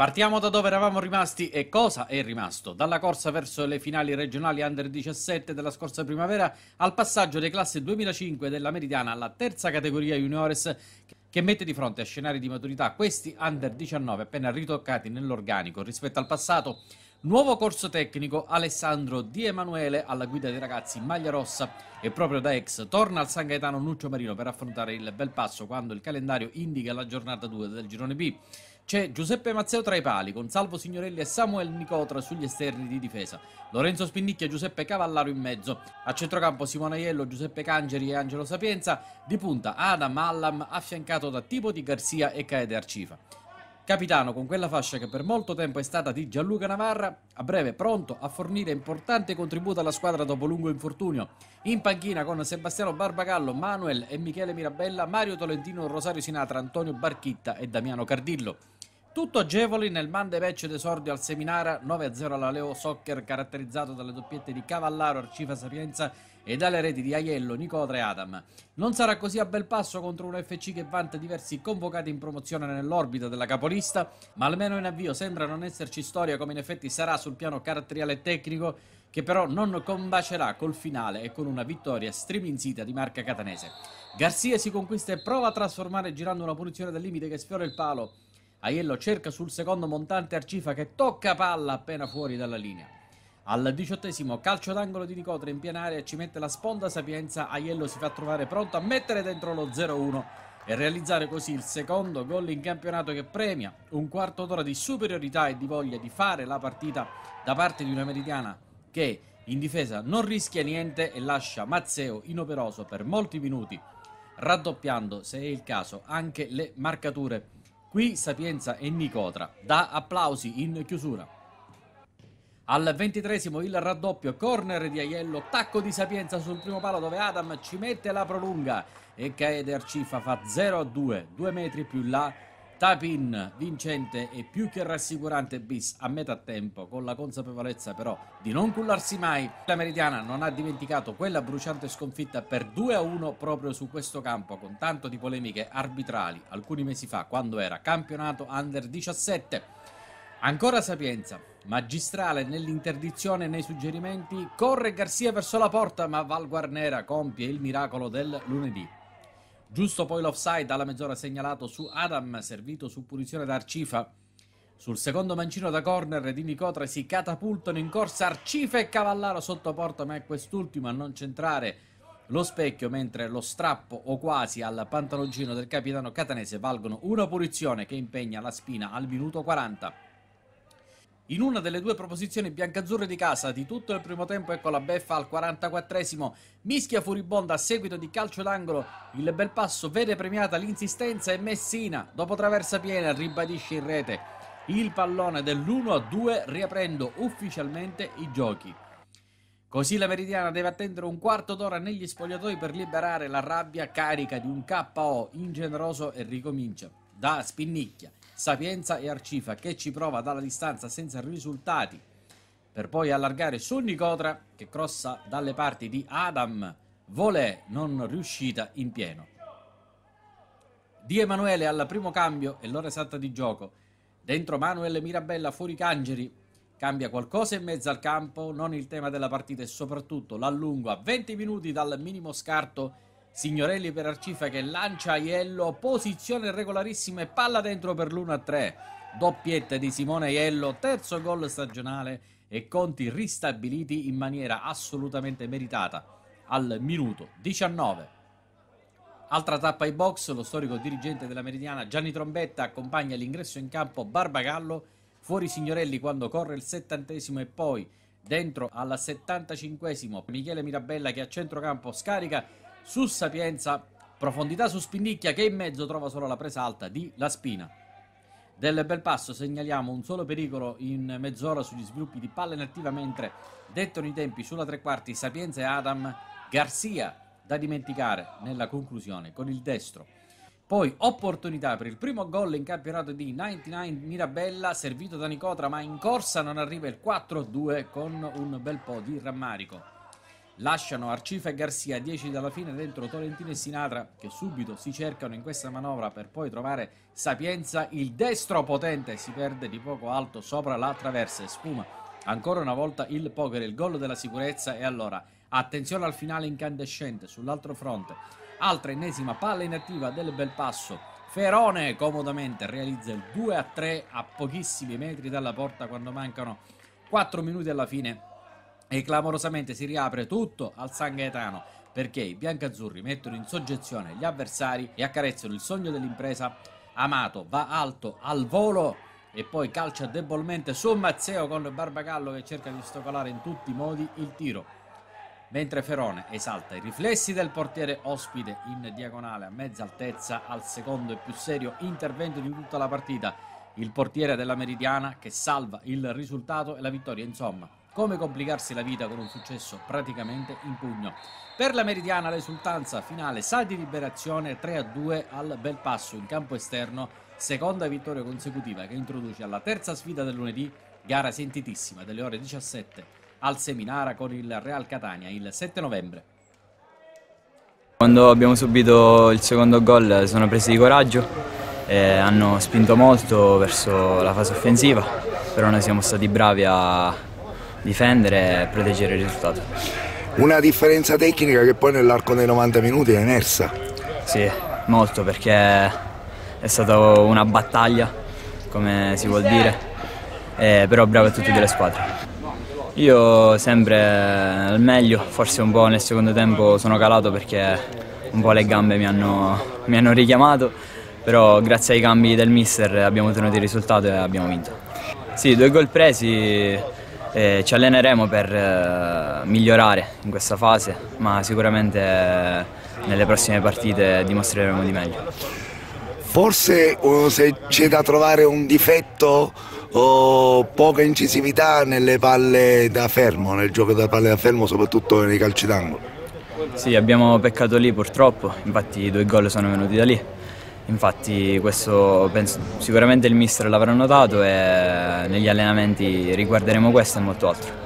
Partiamo da dove eravamo rimasti e cosa è rimasto. Dalla corsa verso le finali regionali under 17 della scorsa primavera al passaggio delle classi 2005 della Meridiana alla terza categoria juniores che mette di fronte a scenari di maturità questi under 19 appena ritoccati nell'organico rispetto al passato. Nuovo corso tecnico Alessandro Di Emanuele alla guida dei ragazzi Maglia Rossa e proprio da ex torna al San Gaetano Nuccio Marino per affrontare il bel passo quando il calendario indica la giornata 2 del girone B. C'è Giuseppe Mazzeo tra i pali, con Salvo Signorelli e Samuel Nicotra sugli esterni di difesa. Lorenzo Spinnicchia e Giuseppe Cavallaro in mezzo. A centrocampo Simone Aiello, Giuseppe Cangeri e Angelo Sapienza. Di punta Adam Allam, affiancato da Tipo di Garzia e Caede Arcifa. Capitano con quella fascia che per molto tempo è stata di Gianluca Navarra, a breve pronto a fornire importante contributo alla squadra dopo lungo infortunio. In panchina con Sebastiano Barbagallo, Manuel e Michele Mirabella, Mario Tolentino, Rosario Sinatra, Antonio Barchitta e Damiano Cardillo. Tutto agevoli nel Monday match d'esordio al Seminara 9-0 alla Leo Soccer caratterizzato dalle doppiette di Cavallaro, Arcifa Sapienza e dalle reti di Aiello, Nicodra e Adam. Non sarà così a bel passo contro un FC che vanta diversi convocati in promozione nell'orbita della capolista, ma almeno in avvio sembra non esserci storia come in effetti sarà sul piano caratteriale e tecnico, che però non combacerà col finale e con una vittoria striminzita di marca catanese. Garcia si conquista e prova a trasformare girando una punizione del limite che sfiora il palo. Aiello cerca sul secondo montante Arcifa che tocca palla appena fuori dalla linea. Al diciottesimo calcio d'angolo di Nicotra in piena area ci mette la sponda Sapienza, Aiello si fa trovare pronto a mettere dentro lo 0-1 e realizzare così il secondo gol in campionato che premia un quarto d'ora di superiorità e di voglia di fare la partita da parte di una meridiana che in difesa non rischia niente e lascia Mazzeo inoperoso per molti minuti, raddoppiando, se è il caso, anche le marcature. Qui Sapienza e Nicotra. Da applausi in chiusura. Al ventitresimo il raddoppio, corner di Aiello, tacco di Sapienza sul primo palo dove Adam ci mette la prolunga e Kaeder Cifa fa 0-2, due metri più là. Tapin vincente e più che rassicurante bis a metà tempo con la consapevolezza però di non cullarsi mai. La Meridiana non ha dimenticato quella bruciante sconfitta per 2-1 proprio su questo campo con tanto di polemiche arbitrali alcuni mesi fa quando era campionato under 17. Ancora Sapienza, magistrale nell'interdizione e nei suggerimenti, corre Garzia verso la porta ma Val Guarnera compie il miracolo del lunedì. Giusto poi l'offside alla mezz'ora segnalato su Adam, servito su punizione da Arcifa. Sul secondo mancino da corner di Nicotra si catapultano in corsa Arcifa e Cavallaro sotto porta ma è quest'ultimo a non centrare lo specchio mentre lo strappo o quasi al pantaloncino del capitano catanese valgono una punizione che impegna la spina al minuto 40. In una delle due proposizioni biancazzurre di casa di tutto il primo tempo, ecco la beffa al 44esimo, mischia furibonda a seguito di calcio d'angolo, il bel passo vede premiata l'insistenza e Messina, dopo traversa piena, ribadisce in rete il pallone dell'1-2 riaprendo ufficialmente i giochi. Così la Meridiana deve attendere un quarto d'ora negli spogliatoi per liberare la rabbia carica di un KO ingeneroso e ricomincia da Spinnicchia, Sapienza e Arcifa che ci prova dalla distanza senza risultati per poi allargare su Nicotra che crossa dalle parti di Adam Volè non riuscita in pieno Di Emanuele al primo cambio e l'ora esatta di gioco dentro Manuel Mirabella fuori Cangeri cambia qualcosa in mezzo al campo non il tema della partita e soprattutto l'allungo a 20 minuti dal minimo scarto Signorelli per Arcifa che lancia Aiello, posizione regolarissima e palla dentro per l'1-3. Doppietta di Simone Aiello, terzo gol stagionale e conti ristabiliti in maniera assolutamente meritata al minuto 19. Altra tappa ai box, lo storico dirigente della Meridiana Gianni Trombetta accompagna l'ingresso in campo Barbagallo, fuori Signorelli quando corre il settantesimo e poi dentro al settantacinquesimo Michele Mirabella che a centrocampo scarica su Sapienza, profondità su Spindicchia che in mezzo trova solo la presa alta di La Spina. Del bel passo segnaliamo un solo pericolo in mezz'ora sugli sviluppi di palla inattiva mentre dettano i tempi sulla tre quarti Sapienza e Adam Garcia da dimenticare nella conclusione con il destro. Poi opportunità per il primo gol in campionato di 99 Mirabella, servito da Nicotra, ma in corsa non arriva il 4-2 con un bel po' di rammarico. Lasciano Arcifa e Garcia 10 dalla fine dentro Tolentino e Sinatra che subito si cercano in questa manovra per poi trovare Sapienza. Il destro potente si perde di poco alto sopra la traversa e spuma. ancora una volta il poker, il gol della sicurezza e allora attenzione al finale incandescente sull'altro fronte. Altra ennesima palla inattiva del bel passo. Ferone comodamente realizza il 2 a 3 a pochissimi metri dalla porta quando mancano 4 minuti alla fine e clamorosamente si riapre tutto al San Gaetano perché i biancazzurri mettono in soggezione gli avversari e accarezzano il sogno dell'impresa. Amato va alto al volo e poi calcia debolmente su Mazzeo con Barbagallo che cerca di ostacolare in tutti i modi il tiro. Mentre Ferone esalta i riflessi del portiere ospite in diagonale a mezza altezza al secondo e più serio intervento di tutta la partita. Il portiere della Meridiana che salva il risultato e la vittoria insomma. Come complicarsi la vita con un successo praticamente in pugno. Per la Meridiana l'esultanza finale sa di liberazione 3-2 al bel passo in campo esterno, seconda vittoria consecutiva che introduce alla terza sfida del lunedì, gara sentitissima delle ore 17 al Seminara con il Real Catania il 7 novembre. Quando abbiamo subito il secondo gol sono presi di coraggio, eh, hanno spinto molto verso la fase offensiva, però noi siamo stati bravi a difendere e proteggere il risultato. Una differenza tecnica che poi nell'arco dei 90 minuti è emersa. Sì, molto perché è stata una battaglia, come si vuol dire, eh, però bravo a tutte le squadre. Io sempre al meglio, forse un po' nel secondo tempo sono calato perché un po' le gambe mi hanno, mi hanno richiamato, però grazie ai cambi del mister abbiamo ottenuto il risultato e abbiamo vinto. Sì, due gol presi, eh, ci alleneremo per eh, migliorare in questa fase, ma sicuramente eh, nelle prossime partite dimostreremo di meglio. Forse oh, se c'è da trovare un difetto o oh, poca incisività nelle palle da fermo, nel gioco delle palle da fermo, soprattutto nei calci d'angolo. Sì, abbiamo peccato lì purtroppo, infatti i due gol sono venuti da lì Infatti questo penso, sicuramente il mister l'avrà notato e eh, negli allenamenti riguarderemo questo e molto altro.